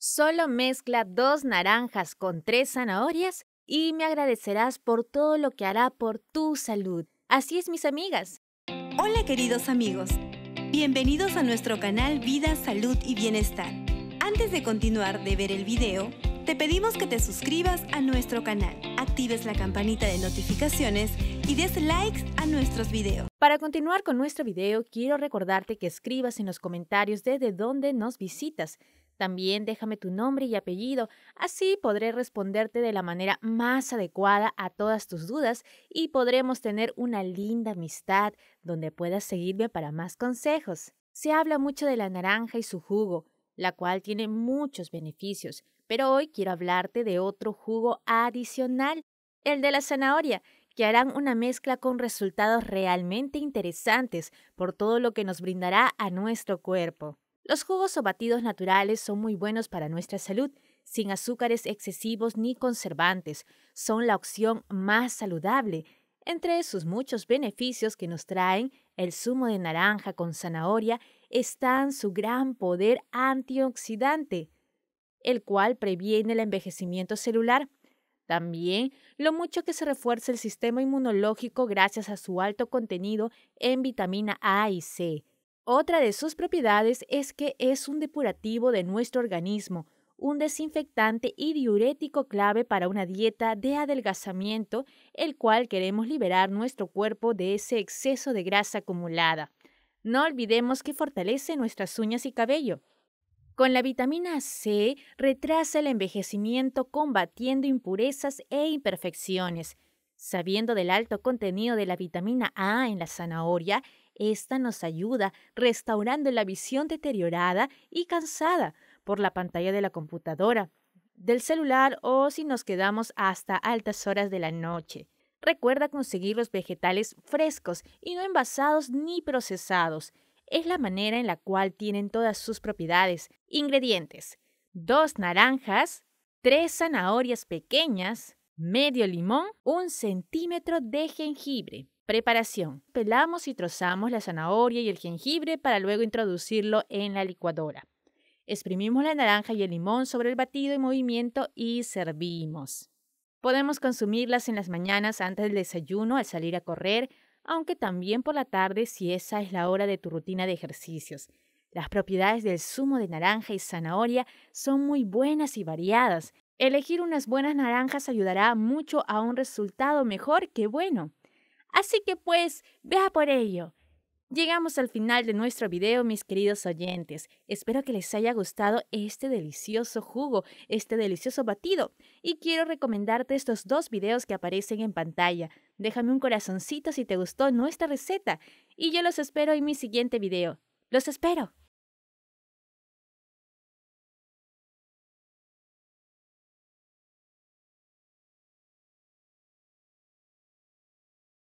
Solo mezcla dos naranjas con tres zanahorias y me agradecerás por todo lo que hará por tu salud. Así es, mis amigas. Hola, queridos amigos. Bienvenidos a nuestro canal Vida, Salud y Bienestar. Antes de continuar de ver el video, te pedimos que te suscribas a nuestro canal, actives la campanita de notificaciones y des likes a nuestros videos. Para continuar con nuestro video, quiero recordarte que escribas en los comentarios desde dónde nos visitas. También déjame tu nombre y apellido, así podré responderte de la manera más adecuada a todas tus dudas y podremos tener una linda amistad donde puedas seguirme para más consejos. Se habla mucho de la naranja y su jugo, la cual tiene muchos beneficios, pero hoy quiero hablarte de otro jugo adicional, el de la zanahoria, que harán una mezcla con resultados realmente interesantes por todo lo que nos brindará a nuestro cuerpo. Los jugos o batidos naturales son muy buenos para nuestra salud, sin azúcares excesivos ni conservantes. Son la opción más saludable. Entre sus muchos beneficios que nos traen el zumo de naranja con zanahoria están su gran poder antioxidante, el cual previene el envejecimiento celular. También lo mucho que se refuerza el sistema inmunológico gracias a su alto contenido en vitamina A y C, otra de sus propiedades es que es un depurativo de nuestro organismo, un desinfectante y diurético clave para una dieta de adelgazamiento, el cual queremos liberar nuestro cuerpo de ese exceso de grasa acumulada. No olvidemos que fortalece nuestras uñas y cabello. Con la vitamina C retrasa el envejecimiento combatiendo impurezas e imperfecciones. Sabiendo del alto contenido de la vitamina A en la zanahoria, esta nos ayuda restaurando la visión deteriorada y cansada por la pantalla de la computadora, del celular o si nos quedamos hasta altas horas de la noche. Recuerda conseguir los vegetales frescos y no envasados ni procesados. Es la manera en la cual tienen todas sus propiedades. Ingredientes. Dos naranjas, tres zanahorias pequeñas, medio limón, un centímetro de jengibre. Preparación. Pelamos y trozamos la zanahoria y el jengibre para luego introducirlo en la licuadora. Exprimimos la naranja y el limón sobre el batido en movimiento y servimos. Podemos consumirlas en las mañanas antes del desayuno al salir a correr, aunque también por la tarde si esa es la hora de tu rutina de ejercicios. Las propiedades del zumo de naranja y zanahoria son muy buenas y variadas. Elegir unas buenas naranjas ayudará mucho a un resultado mejor que bueno. Así que pues, vea por ello. Llegamos al final de nuestro video, mis queridos oyentes. Espero que les haya gustado este delicioso jugo, este delicioso batido. Y quiero recomendarte estos dos videos que aparecen en pantalla. Déjame un corazoncito si te gustó nuestra receta. Y yo los espero en mi siguiente video. ¡Los espero!